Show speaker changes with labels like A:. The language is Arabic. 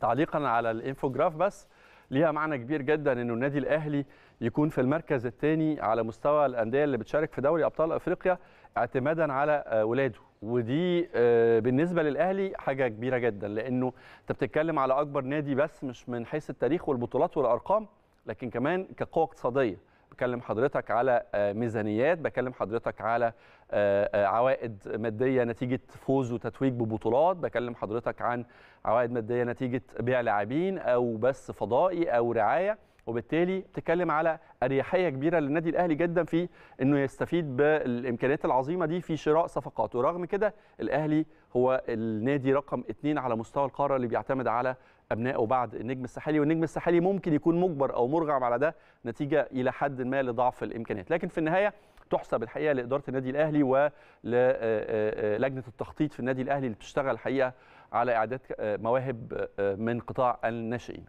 A: تعليقا على الانفوجراف بس ليها معنى كبير جدا انه النادي الاهلي يكون في المركز الثاني على مستوى الانديه اللي بتشارك في دوري ابطال افريقيا اعتمادا على آه، ولاده ودي آه، بالنسبه للاهلي حاجه كبيره جدا لانه انت بتتكلم على اكبر نادي بس مش من حيث التاريخ والبطولات والارقام لكن كمان كقوه اقتصاديه بكلم حضرتك على آه، ميزانيات بكلم حضرتك على آه، آه، عوائد ماديه نتيجه فوز وتتويج ببطولات بكلم حضرتك عن عوائد ماديه نتيجه بيع لاعبين او بث فضائي او رعايه وبالتالي بتتكلم على اريحيه كبيره للنادي الاهلي جدا في انه يستفيد بالامكانيات العظيمه دي في شراء صفقات ورغم كده الاهلي هو النادي رقم اثنين على مستوى القاره اللي بيعتمد على ابنائه بعد النجم الساحلي والنجم الساحلي ممكن يكون مجبر او مرغم على ده نتيجه الى حد ما لضعف الامكانيات لكن في النهايه تحسب الحقيقه لاداره النادي الاهلي ولجنه آه، آه، آه، التخطيط في النادي الاهلي اللي بتشتغل الحقيقه على اعداد مواهب من قطاع الناشئين